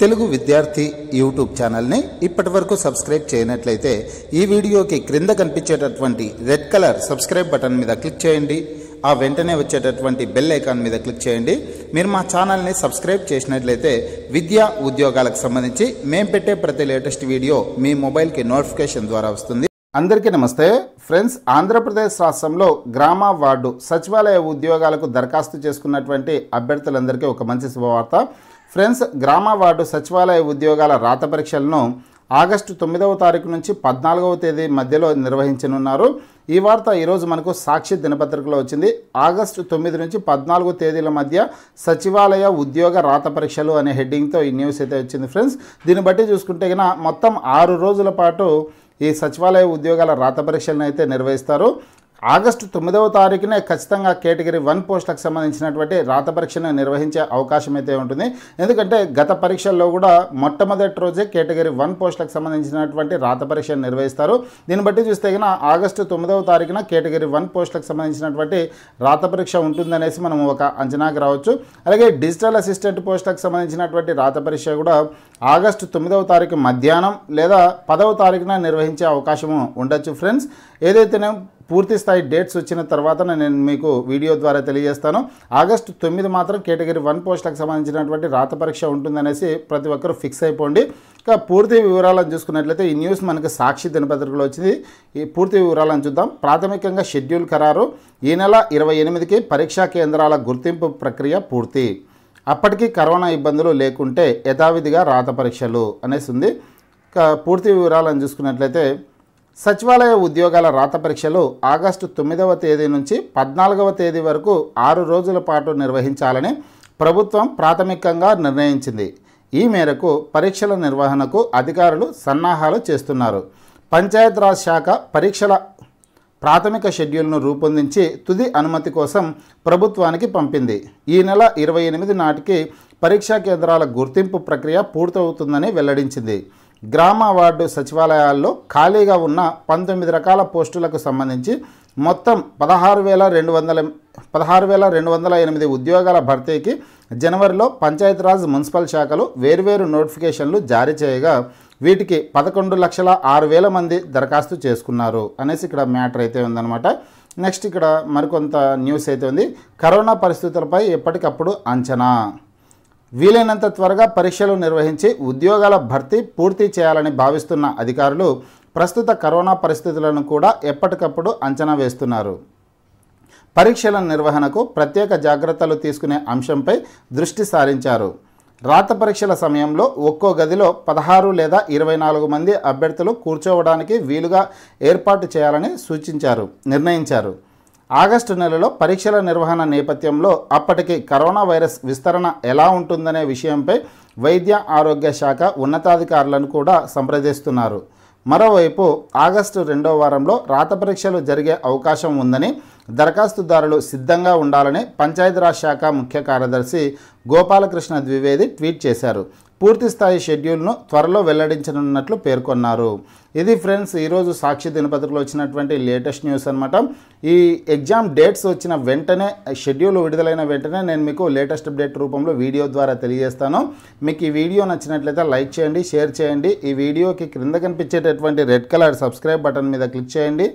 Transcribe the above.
తెలుగు విద్యార్థి యూట్యూబ్ ఛానల్ని ఇప్పటి వరకు సబ్స్క్రైబ్ చేయనట్లయితే ఈ వీడియోకి క్రింద కనిపించేటటువంటి రెడ్ కలర్ సబ్స్క్రైబ్ బటన్ మీద క్లిక్ చేయండి ఆ వెంటనే వచ్చేటటువంటి బెల్ ఐకాన్ మీద క్లిక్ చేయండి మీరు మా ఛానల్ని సబ్స్క్రైబ్ చేసినట్లయితే విద్యా ఉద్యోగాలకు సంబంధించి మేము పెట్టే ప్రతి లేటెస్ట్ వీడియో మీ మొబైల్కి నోటిఫికేషన్ ద్వారా వస్తుంది అందరికీ నమస్తే ఫ్రెండ్స్ ఆంధ్రప్రదేశ్ రాష్ట్రంలో గ్రామ వార్డు సచివాలయ ఉద్యోగాలకు దరఖాస్తు చేసుకున్నటువంటి అభ్యర్థులందరికీ ఒక మంచి శుభవార్త ఫ్రెండ్స్ గ్రామ వార్డు సచివాలయ ఉద్యోగాల రాత పరీక్షలను ఆగస్టు తొమ్మిదవ తారీఖు నుంచి పద్నాలుగవ తేదీ మధ్యలో నిర్వహించనున్నారు ఈ వార్త ఈరోజు మనకు సాక్షి దినపత్రికలో వచ్చింది ఆగస్టు తొమ్మిది నుంచి పద్నాలుగు తేదీల మధ్య సచివాలయ ఉద్యోగ రాత పరీక్షలు అనే హెడ్డింగ్తో ఈ న్యూస్ అయితే వచ్చింది ఫ్రెండ్స్ దీన్ని బట్టి చూసుకుంటే కన్నా మొత్తం ఆరు రోజుల పాటు ఈ సచివాలయ ఉద్యోగాల రాత పరీక్షలను అయితే నిర్వహిస్తారు ఆగస్టు తొమ్మిదవ తారీఖునే ఖచ్చితంగా కేటగిరీ వన్ పోస్టులకు సంబంధించినటువంటి రాత పరీక్షను నిర్వహించే అవకాశం అయితే ఉంటుంది ఎందుకంటే గత పరీక్షల్లో కూడా మొట్టమొదటి రోజే కేటగిరీ వన్ పోస్టులకు సంబంధించినటువంటి రాత పరీక్షను నిర్వహిస్తారు దీన్ని బట్టి చూస్తే కనుక ఆగస్టు తొమ్మిదవ తారీఖున కేటగిరీ వన్ పోస్టులకు సంబంధించినటువంటి రాత పరీక్ష ఉంటుందనేసి మనం ఒక అంచనాకు రావచ్చు అలాగే డిజిటల్ అసిస్టెంట్ పోస్టులకు సంబంధించినటువంటి రాత పరీక్ష కూడా ఆగస్టు తొమ్మిదవ తారీఖు మధ్యాహ్నం లేదా పదవ తారీఖున నిర్వహించే అవకాశము ఉండొచ్చు ఫ్రెండ్స్ ఏదైతేనే పూర్తి స్థాయి డేట్స్ వచ్చిన తర్వాత నేను మీకు వీడియో ద్వారా తెలియజేస్తాను ఆగస్టు తొమ్మిది మాత్రం కేటగిరీ వన్ పోస్టులకు సంబంధించినటువంటి రాత పరీక్ష ఉంటుందనేసి ప్రతి ఒక్కరు ఫిక్స్ అయిపోండి ఇంకా పూర్తి వివరాలను చూసుకున్నట్లయితే ఈ న్యూస్ మనకు సాక్షి దినపత్రికలో వచ్చింది ఈ పూర్తి వివరాలను చూద్దాం ప్రాథమికంగా షెడ్యూల్ ఖరారు ఈ నెల ఇరవై ఎనిమిదికి పరీక్షా కేంద్రాల గుర్తింపు ప్రక్రియ పూర్తి అప్పటికి కరోనా ఇబ్బందులు లేకుంటే యథావిధిగా రాత పరీక్షలు అనేసి ఉంది పూర్తి వివరాలను చూసుకున్నట్లయితే సచివాలయ ఉద్యోగాల రాత పరీక్షలు ఆగస్టు తొమ్మిదవ తేదీ నుంచి పద్నాలుగవ తేదీ వరకు ఆరు రోజుల పాటు నిర్వహించాలని ప్రభుత్వం ప్రాథమికంగా నిర్ణయించింది ఈ మేరకు పరీక్షల నిర్వహణకు అధికారులు సన్నాహాలు చేస్తున్నారు రాజ్ శాఖ పరీక్షల ప్రాథమిక షెడ్యూల్ను రూపొందించి తుది అనుమతి కోసం ప్రభుత్వానికి పంపింది ఈ నెల ఇరవై ఎనిమిది నాటికి పరీక్షా కేంద్రాల గుర్తింపు ప్రక్రియ పూర్తవుతుందని వెల్లడించింది గ్రామ వార్డు సచివాలయాల్లో ఖాళీగా ఉన్న పంతొమ్మిది రకాల పోస్టులకు సంబంధించి మొత్తం పదహారు వేల రెండు వందల పదహారు వేల రెండు వందల ఎనిమిది ఉద్యోగాల భర్తీకి జనవరిలో పంచాయతీరాజ్ మున్సిపల్ శాఖలు వేర్వేరు నోటిఫికేషన్లు జారీ చేయగా వీటికి పదకొండు లక్షల ఆరు వేల మంది దరఖాస్తు చేసుకున్నారు అనేసి ఇక్కడ మ్యాటర్ అయితే ఉందన్నమాట నెక్స్ట్ ఇక్కడ మరికొంత న్యూస్ అయితే ఉంది కరోనా పరిస్థితులపై ఎప్పటికప్పుడు అంచనా వీలైనంత త్వరగా పరీక్షలు నిర్వహించి ఉద్యోగాల భర్తీ పూర్తి చేయాలని భావిస్తున్న అధికారులు ప్రస్తుత కరోనా పరిస్థితులను కూడా ఎప్పటికప్పుడు అంచనా వేస్తున్నారు పరీక్షల నిర్వహణకు ప్రత్యేక జాగ్రత్తలు తీసుకునే అంశంపై దృష్టి సారించారు రాత పరీక్షల సమయంలో ఒక్కో గదిలో పదహారు లేదా ఇరవై నాలుగు మంది అభ్యర్థులు కూర్చోవడానికి వీలుగా ఏర్పాటు చేయాలని సూచించారు నిర్ణయించారు ఆగస్టు నెలలో పరీక్షల నిర్వహణ నేపథ్యంలో అప్పటికి కరోనా వైరస్ విస్తరణ ఎలా ఉంటుందనే విషయంపై వైద్య ఆరోగ్య శాఖ ఉన్నతాధికారులను కూడా సంప్రదిస్తున్నారు మరోవైపు ఆగస్టు రెండో వారంలో రాత పరీక్షలు జరిగే అవకాశం ఉందని దరఖాస్తుదారులు సిద్ధంగా ఉండాలని పంచాయతీరాజ్ శాఖ ముఖ్య కార్యదర్శి గోపాలకృష్ణ ద్వివేది ట్వీట్ చేశారు పూర్తిస్థాయి షెడ్యూల్ను త్వరలో వెల్లడించనున్నట్లు పేర్కొన్నారు ఇది ఫ్రెండ్స్ ఈరోజు సాక్షి దినపత్రికలో వచ్చినటువంటి లేటెస్ట్ న్యూస్ అనమాట ఈ ఎగ్జామ్ డేట్స్ వచ్చిన వెంటనే షెడ్యూల్ విడుదలైన వెంటనే నేను మీకు లేటెస్ట్ అప్డేట్ రూపంలో వీడియో ద్వారా తెలియజేస్తాను మీకు ఈ వీడియో నచ్చినట్లయితే లైక్ చేయండి షేర్ చేయండి ఈ వీడియోకి క్రింద కనిపించేటటువంటి రెడ్ కలర్ సబ్స్క్రైబ్ బటన్ మీద క్లిక్ చేయండి